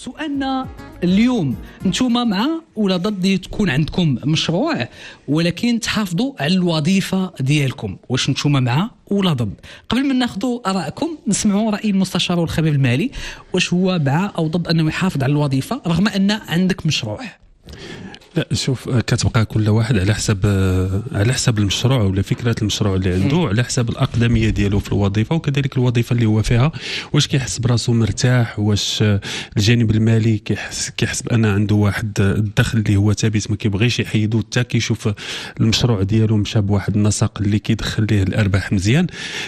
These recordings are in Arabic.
سؤالنا اليوم انتم مع ولا ضد تكون عندكم مشروع ولكن تحافظوا على الوظيفه ديالكم واش انتم مع ولا ضد قبل ما ناخذوا ارائكم نسمعوا راي المستشار والخبير المالي واش هو مع او ضد انه يحافظ على الوظيفه رغم ان عندك مشروع لا شوف آه، كتبقى كل واحد على حسب آه، على حسب المشروع ولا فكره المشروع اللي عنده على حسب الاقدميه ديالو في الوظيفه وكذلك الوظيفه اللي هو فيها واش كيحس براسو مرتاح واش آه، الجانب المالي كيحس كيحس بان عنده واحد الدخل اللي هو ثابت ما كيبغيش يحيدو حتى كيشوف المشروع ديالو مشى بواحد النسق اللي كيدخل ليه الارباح مزيان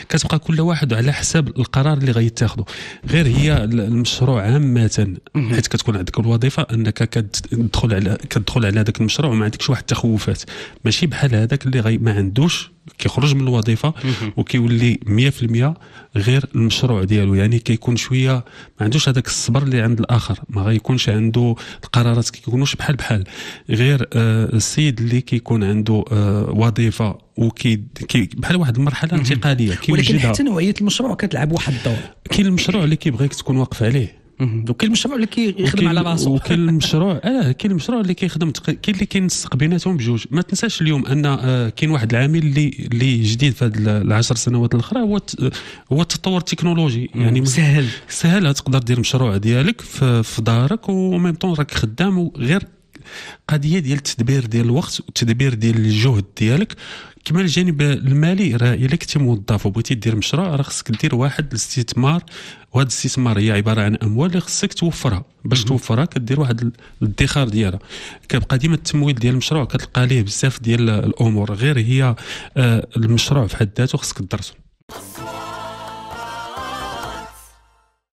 كتبقى كل واحد على حسب القرار اللي غيتاخذه غير هي المشروع عامه حيت كتكون عندك الوظيفه انك كتدخل على كتدخل على هذاك المشروع وما عندكش واحد التخوفات ماشي بحال هذاك اللي غي ما عندوش كيخرج من الوظيفه وكيولي 100% غير المشروع ديالو يعني كيكون شويه ما عندوش هذاك الصبر اللي عند الاخر ما غيكونش عنده القرارات كيكونوش بحال بحال غير آه السيد اللي كيكون عنده آه وظيفه وكي بحال واحد المرحله انتقاليه ولكن حتى نوعيه المشروع كتلعب واحد الدور كاين المشروع اللي كيبغيك تكون واقف عليه وكاين المشروع اللي كيخدم على راسو وكل المشروع اه كاين المشروع اللي كيخدم كاين اللي كينسق بيناتهم بجوج ما تنساش اليوم ان آه، كاين واحد العامل اللي اللي جديد في هذه العشر سنوات الاخرى هو هو التطور التكنولوجي يعني سهل سهل تقدر دير المشروع ديالك في, في دارك وميم طون راك خدام وغير قضيه ديال التدبير ديال الوقت والتدبير ديال الجهد ديالك كما الجانب المالي راه الا كنتي موظف وبغيتي دير مشروع راه خصك دير واحد الاستثمار وهذا الاستثمار هي عباره عن اموال اللي خصك توفرها باش توفرها كدير واحد الادخار ديالها كيبقى ديما التمويل ديال المشروع كتلقى ليه بزاف ديال الامور غير هي آه، المشروع في حد ذاته خصك تدرسو